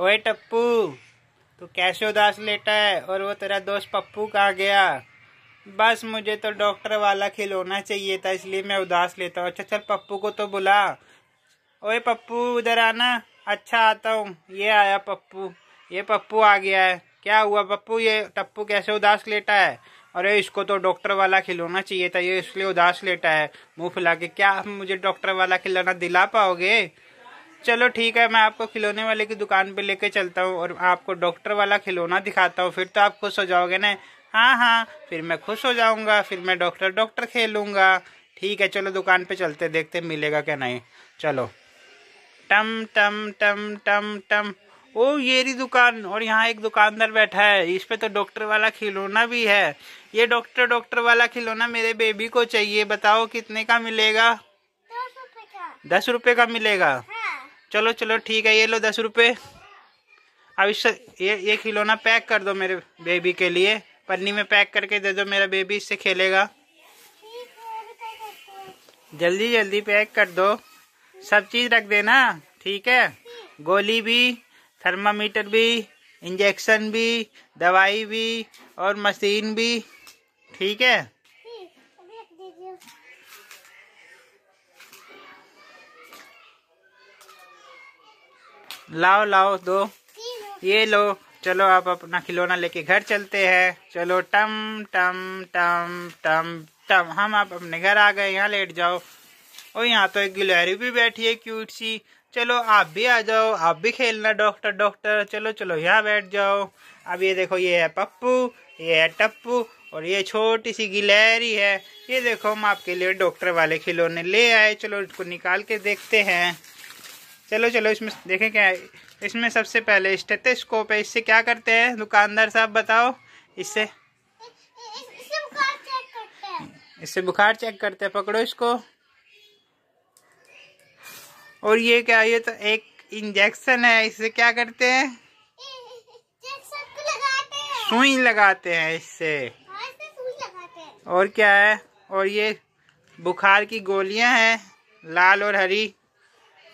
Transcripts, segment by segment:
ओए टप्पू तू कैसे उदास लेटा है और वो तेरा दोस्त पप्पू कहा गया बस मुझे तो डॉक्टर वाला खिलौना चाहिए था इसलिए मैं उदास लेता हूँ अच्छा चल पप्पू को तो बुला ओए पप्पू उधर आना अच्छा आता हूँ ये आया पप्पू ये पप्पू आ गया है क्या हुआ पप्पू ये टप्पू कैसे उदास लेटा है अरे इसको तो डॉक्टर वाला खिलौना चाहिए था ये इसलिए उदास लेटा है मुंह फुला के क्या मुझे डॉक्टर वाला खिलौना दिला पाओगे चलो ठीक है मैं आपको खिलौने वाले की दुकान पे लेके चलता हूँ और आपको डॉक्टर वाला खिलौना दिखाता हूँ फिर तो आप खुश हो जाओगे ना हाँ हाँ फिर मैं खुश हो जाऊँगा फिर मैं डॉक्टर डॉक्टर खेलूँगा ठीक है चलो दुकान पे चलते देखते मिलेगा क्या नहीं चलो टम टम टम टम टम ओ ये दुकान और यहाँ एक दुकानदार बैठा है इस पर तो डॉक्टर वाला खिलौना भी है ये डॉक्टर डॉक्टर वाला खिलौना मेरे बेबी को चाहिए बताओ कितने का मिलेगा दस रुपये का मिलेगा चलो चलो ठीक है ये लो दस रुपये अब इससे ये ये खिलौना पैक कर दो मेरे बेबी के लिए पन्नी में पैक करके दे दो मेरा बेबी इससे खेलेगा जल्दी जल्दी पैक कर दो सब चीज़ रख देना ठीक है गोली भी थर्मामीटर भी इंजेक्शन भी दवाई भी और मशीन भी ठीक है लाओ लाओ दो ये लो चलो आप अपना खिलौना लेके घर चलते हैं चलो टम टम टम टम टम हम आप अपने घर आ गए यहाँ लेट जाओ और यहाँ तो एक गिलहरी भी बैठी है क्यूट सी चलो आप भी आ जाओ आप भी खेलना डॉक्टर डॉक्टर चलो चलो यहाँ बैठ जाओ अब ये देखो ये है पप्पू ये है टप्पू और ये छोटी सी गिलहरी है ये देखो हम आपके लिए डॉक्टर वाले खिलौने ले आए चलो इसको निकाल के देखते हैं चलो चलो इसमें देखें क्या है इसमें सबसे पहले स्टेथोस्कोप है इससे क्या करते हैं दुकानदार साहब बताओ इससे इससे बुखार चेक करते हैं पकड़ो इसको और ये क्या ये तो एक इंजेक्शन है इससे क्या करते हैं तो सुई लगाते हैं इससे हाँ, और क्या है और ये बुखार की गोलियां हैं लाल और हरी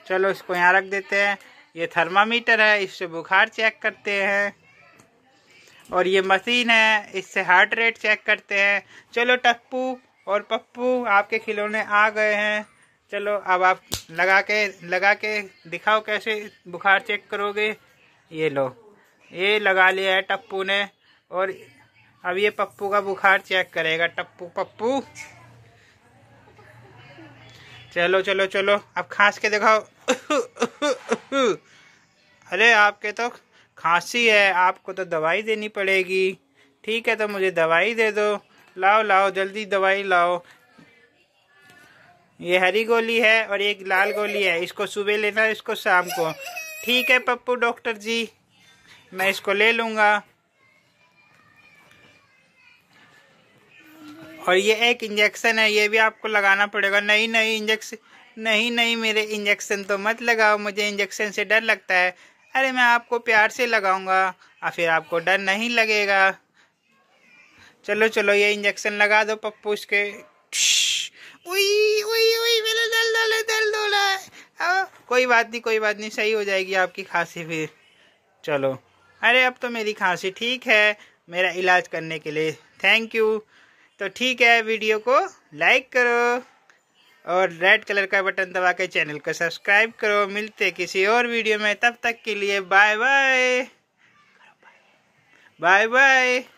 चलो इसको यहाँ रख देते हैं ये थर्मामीटर है इससे बुखार चेक करते हैं और ये मशीन है इससे हार्ट रेट चेक करते हैं चलो टप्पू और पप्पू आपके खिलौने आ गए हैं चलो अब आप लगा के लगा के दिखाओ कैसे बुखार चेक करोगे ये लो ये लगा लिया है टप्पू ने और अब ये पप्पू का बुखार चेक करेगा टप्पू पप्पू चलो चलो चलो अब खांस के दिखाओ अरे आपके तो खांसी है आपको तो दवाई देनी पड़ेगी ठीक है तो मुझे दवाई दे दो लाओ लाओ जल्दी दवाई लाओ ये हरी गोली है और एक लाल गोली है इसको सुबह लेना इसको शाम को ठीक है पप्पू डॉक्टर जी मैं इसको ले लूँगा और ये एक इंजेक्शन है ये भी आपको लगाना पड़ेगा नहीं नहीं इंजेक्शन नहीं नहीं मेरे इंजेक्शन तो मत लगाओ मुझे इंजेक्शन से डर लगता है अरे मैं आपको प्यार से लगाऊंगा और फिर आपको डर नहीं लगेगा चलो चलो ये इंजेक्शन लगा दो पप्पू उसके दल कोई बात नहीं कोई बात नहीं सही हो जाएगी आपकी खांसी फिर चलो अरे अब तो मेरी खांसी ठीक है मेरा इलाज करने के लिए थैंक यू तो ठीक है वीडियो को लाइक करो और रेड कलर का बटन दबा के चैनल को सब्सक्राइब करो मिलते किसी और वीडियो में तब तक के लिए बाय बाय बाय बाय